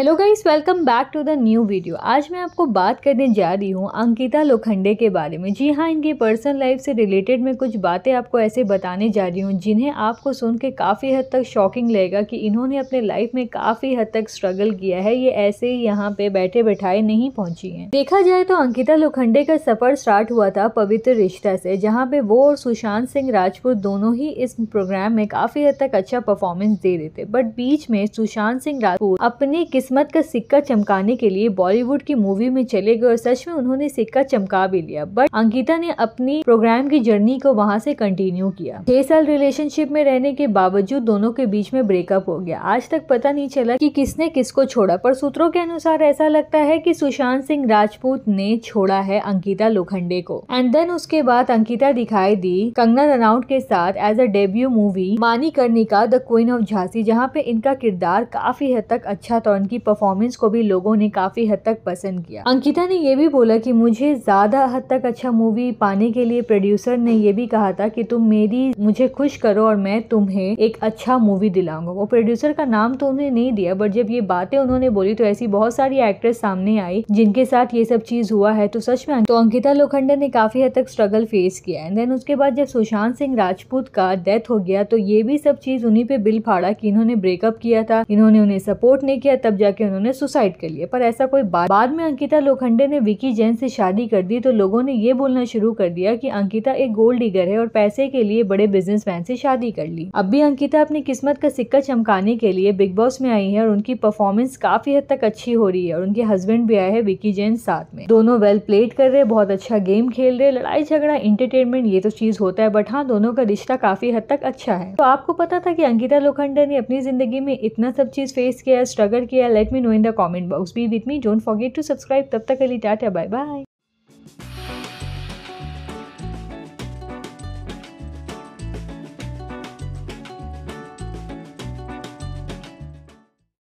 Hello guys welcome back to the new video आज मैं आपको बात करने जा रही हूँ अंकिता लोखंडे के बारे में जी हाँ इनके पर्सनल लाइफ से रिलेटेड मैं कुछ बातें आपको ऐसे बताने जा रही हूँ जिन्हें आपको सुन के काफ़ी हद तक शॉकिंग लगेगा कि इन्होंने अपने लाइफ में काफ़ी हद तक स्ट्रगल किया है ये ऐसे ही यहाँ पे बैठे बैठाए नहीं पहुँची हैं देखा जाए तो अंकिता लोखंडे का सफ़र स्टार्ट हुआ था पवित्र रिश्ता से जहाँ पे वो और सुशांत सिंह राजपूत दोनों ही इस प्रोग्राम में काफ़ी हद तक अच्छा परफॉर्मेंस दे रहे थे बट बीच में सुशांत सिंह राजपूत अपने किस्मत का सिक्का चमकाने के लिए बॉलीवुड की मूवी में चले गए और सच में उन्होंने सिक्का चमका भी लिया बट अंकिता ने अपनी प्रोग्राम की जर्नी को वहाँ से कंटिन्यू किया छह साल रिलेशनशिप में रहने के बावजूद दोनों के बीच में ब्रेकअप हो गया आज तक पता नहीं चला कि किसने किसको छोड़ा पर सूत्रों के अनुसार ऐसा लगता है कि सुशांत सिंह राजपूत ने छोड़ा है अंकिता लोखंडे को एंड देन उसके बाद अंकिता दिखाई दी कंगना रनाउट के साथ as a debut movie Manikarnika the queen of Jhansi जहाँ पे इनका किरदार काफी हद तक अच्छा था उनकी परफॉर्मेंस को भी लोगों ने काफ़ी हद तक पसंद किया अंकिता ने यह भी बोला कि मुझे ज़्यादा हद तक अच्छा मूवी पाने के लिए प्रोड्यूसर ने यह भी कहा था कि तुम मेरी मुझे खुश करो और मैं तुम्हें एक अच्छा मूवी दिलाऊंगा वो प्रोड्यूसर का नाम तो उन्हें नहीं दिया बट जब ये बातें उन्होंने बोली तो ऐसी बहुत सारी एक्ट्रेस सामने आई जिनके साथ ये सब चीज़ हुआ है तो सच में तो अंकिता लोखंडे ने काफ़ी हद तक स्ट्रगल फेस किया एंड देन उसके बाद जब सुशांत सिंह राजपूत का डेथ हो गया तो ये भी सब चीज़ उन्हीं पे बिल फाड़ा कि इन्होंने ब्रेकअप किया था इन्होंने उन्हें सपोर्ट नहीं किया तब जाके उन्होंने सुसाइड कर लिया पर ऐसा कोई बात बाद में अंकिता लोखंडे ने विकी जैन से शादी कर दी तो लोगों ने ये बोलना शुरू कर दिया कि अंकिता एक गोल्ड डिगर है और पैसे के लिए बड़े मैन से शादी कर ली अब भी अंकिता अपनी किस्मत का सिक्का चमकाने के लिए बिग बॉस में आई है और उनकी परफॉर्मेंस काफी हद तक अच्छी हो रही है और उनके हस्बैंड भी आए हैं विकी जैन साथ में दोनों वेल प्लेड कर रहे बहुत अच्छा गेम खेल रहे लड़ाई झगड़ा इंटरटेनमेंट ये तो चीज होता है बट हाँ दोनों का रिश्ता काफी हद तक अच्छा है तो आपको पता था की अंकिता लोखंडे ने अपनी जिंदगी में इतना सब चीज फेस किया स्ट्रगल किया Let me know in the comment box. Be with me. Don't forget to subscribe. Tab tak ke liye, tata. Bye bye.